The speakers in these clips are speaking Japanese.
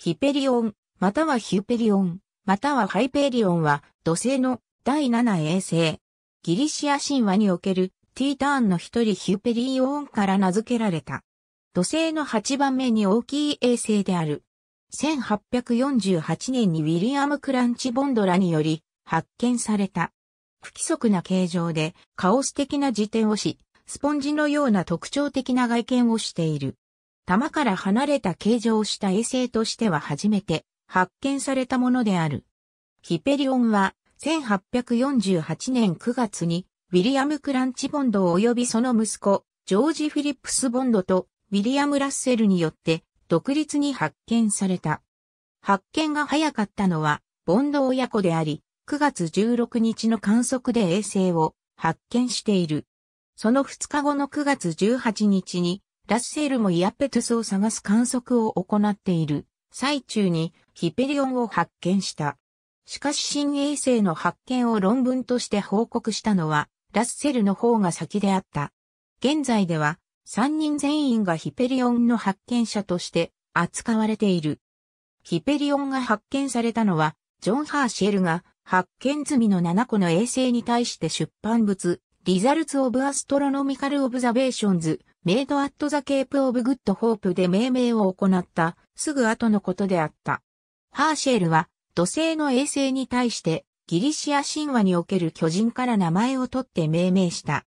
ヒペリオン、またはヒュペリオン、またはハイペリオンは土星の第7衛星。ギリシア神話におけるティーターンの一人ヒュペリオンから名付けられた。土星の8番目に大きい衛星である。1848年にウィリアム・クランチ・ボンドラにより発見された。不規則な形状でカオス的な自転をし、スポンジのような特徴的な外見をしている。玉から離れた形状をした衛星としては初めて発見されたものである。ヒペリオンは1848年9月にウィリアム・クランチ・ボンド及びその息子、ジョージ・フィリップス・ボンドとウィリアム・ラッセルによって独立に発見された。発見が早かったのはボンド親子であり、9月16日の観測で衛星を発見している。その2日後の9月18日にラッセールもイアペトゥスを探す観測を行っている最中にヒペリオンを発見した。しかし新衛星の発見を論文として報告したのはラッセルの方が先であった。現在では3人全員がヒペリオンの発見者として扱われている。ヒペリオンが発見されたのはジョン・ハーシェルが発見済みの7個の衛星に対して出版物、リザルツ・オブ・アストロノミカル・オブザベーションズメイドアットザケープオブグッドホープで命名を行ったすぐ後のことであった。ハーシェルは土星の衛星に対してギリシア神話における巨人から名前を取って命名した。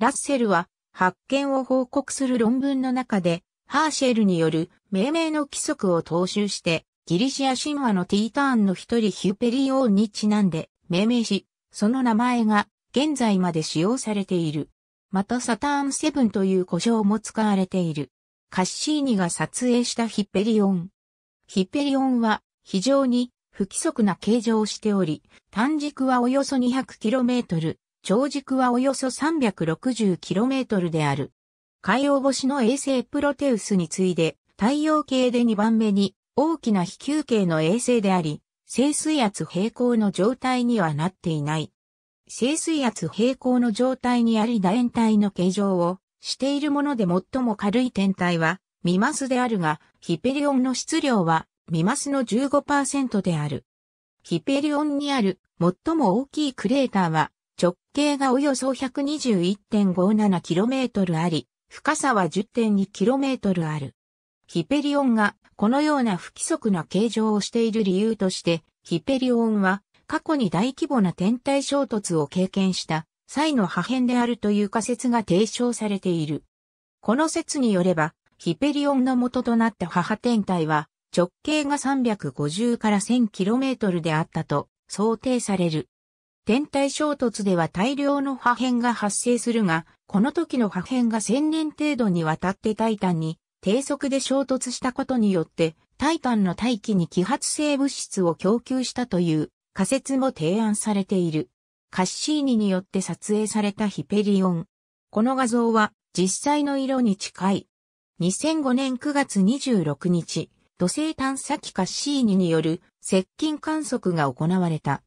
ラッセルは発見を報告する論文の中でハーシェルによる命名の規則を踏襲してギリシア神話のティーターンの一人ヒュペリオーンにちなんで命名し、その名前が現在まで使用されている。またサターン7という故障も使われている。カッシーニが撮影したヒッペリオン。ヒッペリオンは非常に不規則な形状をしており、単軸はおよそ 200km、長軸はおよそ 360km である。海洋星の衛星プロテウスに次いで太陽系で2番目に大きな飛球系の衛星であり、静水圧平行の状態にはなっていない。静水圧平行の状態にあり楕円体の形状をしているもので最も軽い天体はミマスであるが、ヒペリオンの質量はミマスの15%である。ヒペリオンにある最も大きいクレーターは直径がおよそ 121.57km あり、深さは 10.2km ある。ヒペリオンがこのような不規則な形状をしている理由として、ヒペリオンは過去に大規模な天体衝突を経験した際の破片であるという仮説が提唱されている。この説によれば、ヒペリオンの元となった母天体は直径が350から 1000km であったと想定される。天体衝突では大量の破片が発生するが、この時の破片が1000年程度にわたってタイタンに低速で衝突したことによって、タイタンの大気に揮発性物質を供給したという仮説も提案されている。カッシーニによって撮影されたヒペリオン。この画像は実際の色に近い。2005年9月26日、土星探査機カッシーニによる接近観測が行われた。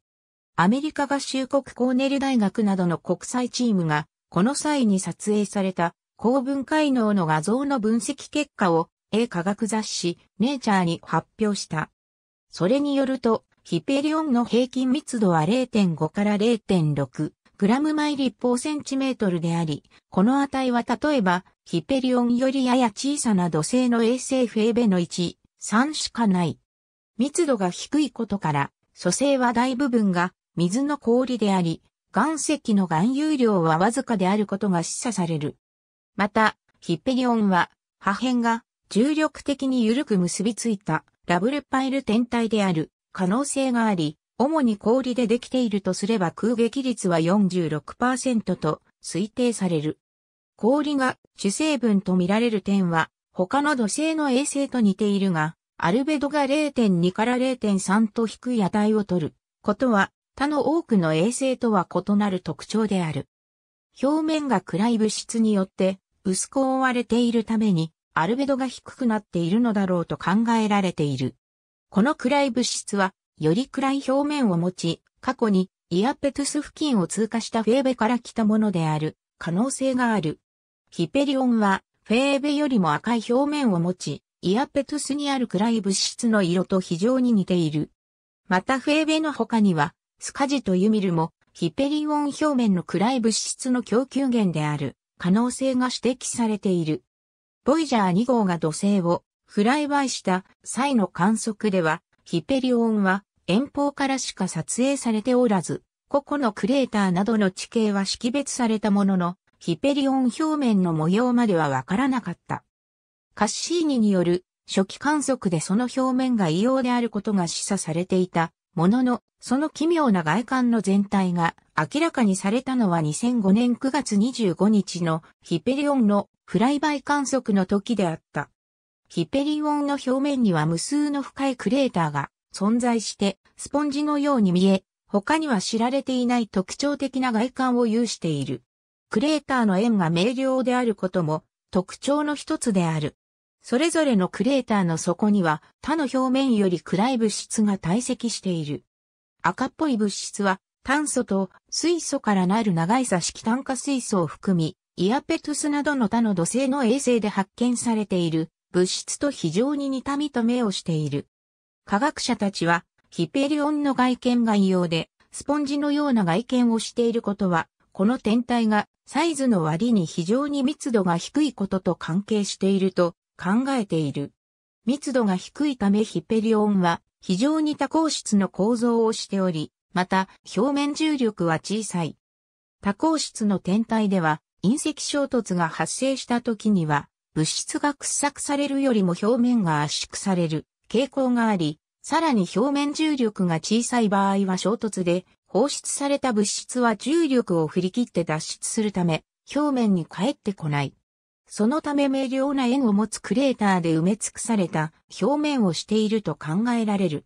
アメリカ合衆国コーネル大学などの国際チームが、この際に撮影された高分解能の画像の分析結果を英科学雑誌ネイチャーに発表した。それによると、ヒペリオンの平均密度は0.5から0.6グラム毎立方センチメートルであり、この値は例えば、ヒペリオンよりやや小さな土星の衛星フェーベの1、3しかない。密度が低いことから、素成は大部分が水の氷であり、岩石の含有量はわずかであることが示唆される。また、ヒペリオンは破片が重力的に緩く結びついたラブルパイル天体である。可能性があり、主に氷でできているとすれば空撃率は46%と推定される。氷が主成分と見られる点は、他の土星の衛星と似ているが、アルベドが0.2から0.3と低い値を取ることは、他の多くの衛星とは異なる特徴である。表面が暗い物質によって薄く覆われているために、アルベドが低くなっているのだろうと考えられている。この暗い物質は、より暗い表面を持ち、過去にイアペトゥス付近を通過したフェーベから来たものである可能性がある。ヒペリオンはフェーベよりも赤い表面を持ち、イアペトゥスにある暗い物質の色と非常に似ている。またフェーベの他には、スカジとユミルもヒペリオン表面の暗い物質の供給源である可能性が指摘されている。ボイジャー2号が土星をフライバイした際の観測では、ヒペリオンは遠方からしか撮影されておらず、個々のクレーターなどの地形は識別されたものの、ヒペリオン表面の模様まではわからなかった。カッシーニによる初期観測でその表面が異様であることが示唆されていたものの、その奇妙な外観の全体が明らかにされたのは2005年9月25日のヒペリオンのフライバイ観測の時であった。ヒペリオンの表面には無数の深いクレーターが存在して、スポンジのように見え、他には知られていない特徴的な外観を有している。クレーターの円が明瞭であることも特徴の一つである。それぞれのクレーターの底には他の表面より暗い物質が堆積している。赤っぽい物質は炭素と水素からなる長い差式炭化水素を含み、イアペトゥスなどの他の土星の衛星で発見されている物質と非常に似た見た目をしている。科学者たちは、ヒペリオンの外見が異様で、スポンジのような外見をしていることは、この天体がサイズの割に非常に密度が低いことと関係していると考えている。密度が低いためヒペリオンは非常に多孔質の構造をしており、また表面重力は小さい。多孔質の天体では隕石衝突が発生した時には物質が掘削されるよりも表面が圧縮される傾向があり、さらに表面重力が小さい場合は衝突で、放出された物質は重力を振り切って脱出するため、表面に帰ってこない。そのため明瞭な円を持つクレーターで埋め尽くされた表面をしていると考えられる。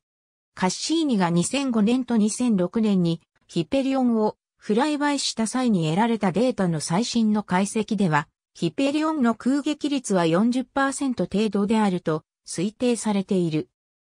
カッシーニが2005年と2006年にヒペリオンをフライバイした際に得られたデータの最新の解析では、ヒペリオンの空撃率は40%程度であると推定されている。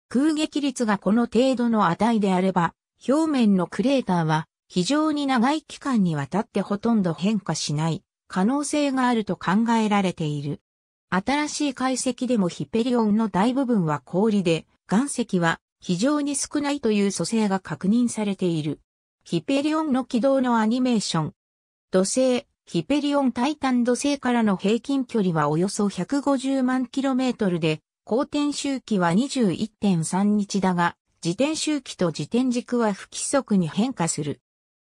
空撃率がこの程度の値であれば、表面のクレーターは非常に長い期間にわたってほとんど変化しない可能性があると考えられている。新しい解析でもヒペリオンの大部分は氷で、岩石は非常に少ないという組成が確認されている。ヒペリオンの軌道のアニメーション。土星、ヒペリオンタイタン土星からの平均距離はおよそ150万キロメートルで、公転周期は21.3日だが、自転周期と自転軸は不規則に変化する。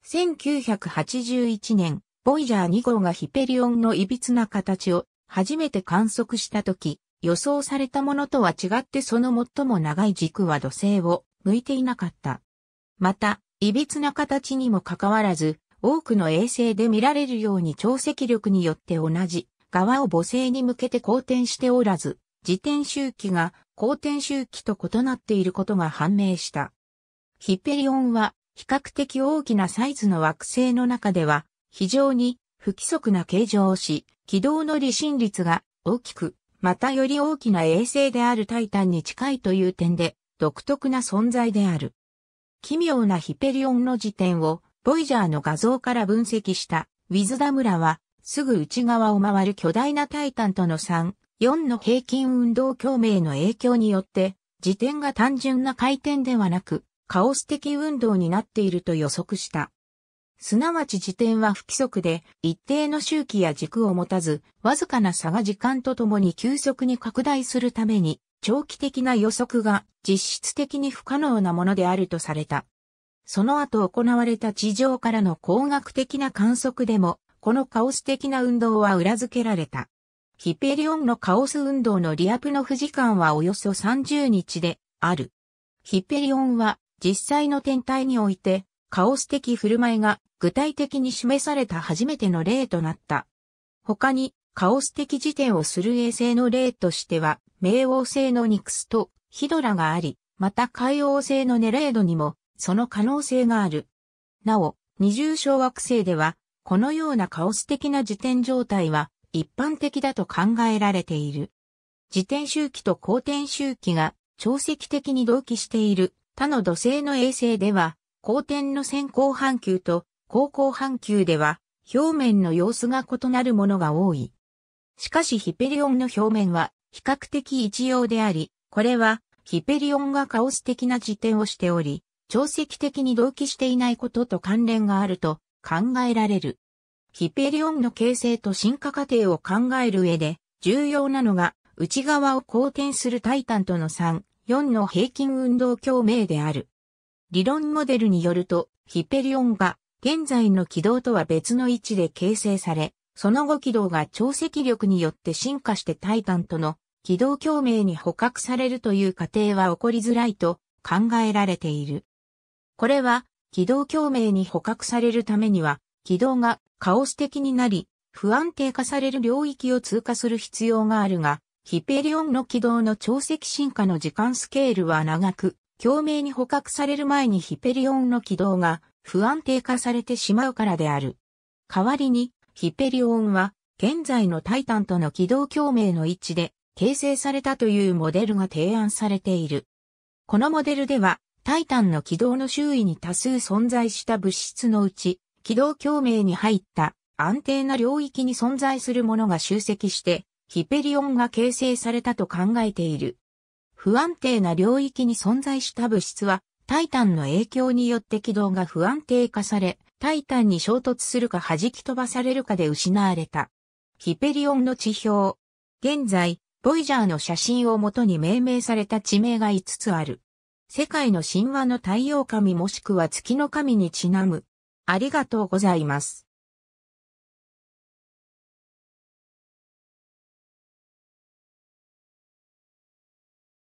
1981年、ボイジャー2号がヒペリオンの歪な形を初めて観測した時、予想されたものとは違ってその最も長い軸は土星を向いていなかった。また、歪な形にもかかわらず、多くの衛星で見られるように潮汐力によって同じ側を母性に向けて公転しておらず、自転周期が公転周期と異なっていることが判明した。ヒペリオンは比較的大きなサイズの惑星の中では非常に不規則な形状をし、軌道の離心率が大きく、またより大きな衛星であるタイタンに近いという点で独特な存在である。奇妙なヒペリオンの時点をボイジャーの画像から分析した、ウィズダムラは、すぐ内側を回る巨大なタイタンとの3、4の平均運動共鳴の影響によって、自転が単純な回転ではなく、カオス的運動になっていると予測した。すなわち時点は不規則で、一定の周期や軸を持たず、わずかな差が時間とともに急速に拡大するために、長期的な予測が実質的に不可能なものであるとされた。その後行われた地上からの工学的な観測でも、このカオス的な運動は裏付けられた。ヒペリオンのカオス運動のリアプノフ時間はおよそ30日である。ヒペリオンは実際の天体においてカオス的振る舞いが具体的に示された初めての例となった。他にカオス的時点をする衛星の例としては冥王星のニクスとヒドラがあり、また海王星のネレードにもその可能性がある。なお、二重小惑星では、このようなカオス的な自転状態は一般的だと考えられている。自転周期と公転周期が潮汐的に同期している他の土星の衛星では、公転の先行半球と後行半球では表面の様子が異なるものが多い。しかしヒペリオンの表面は比較的一様であり、これはヒペリオンがカオス的な自転をしており、潮汐的に同期していないことと関連があると考えられる。ヒペリオンの形成と進化過程を考える上で重要なのが内側を公転するタイタンとの3、4の平均運動共鳴である。理論モデルによるとヒペリオンが現在の軌道とは別の位置で形成され、その後軌道が潮汐力によって進化してタイタンとの軌道共鳴に捕獲されるという過程は起こりづらいと考えられている。これは、軌道共鳴に捕獲されるためには、軌道がカオス的になり、不安定化される領域を通過する必要があるが、ヒペリオンの軌道の潮汐進化の時間スケールは長く、共鳴に捕獲される前にヒペリオンの軌道が不安定化されてしまうからである。代わりに、ヒペリオンは、現在のタイタンとの軌道共鳴の位置で形成されたというモデルが提案されている。このモデルでは、タイタンの軌道の周囲に多数存在した物質のうち、軌道共鳴に入った安定な領域に存在するものが集積して、ヒペリオンが形成されたと考えている。不安定な領域に存在した物質は、タイタンの影響によって軌道が不安定化され、タイタンに衝突するか弾き飛ばされるかで失われた。ヒペリオンの地表。現在、ボイジャーの写真をもとに命名された地名が5つある。世界の神話の太陽神もしくは月の神にちなむ。ありがとうございます。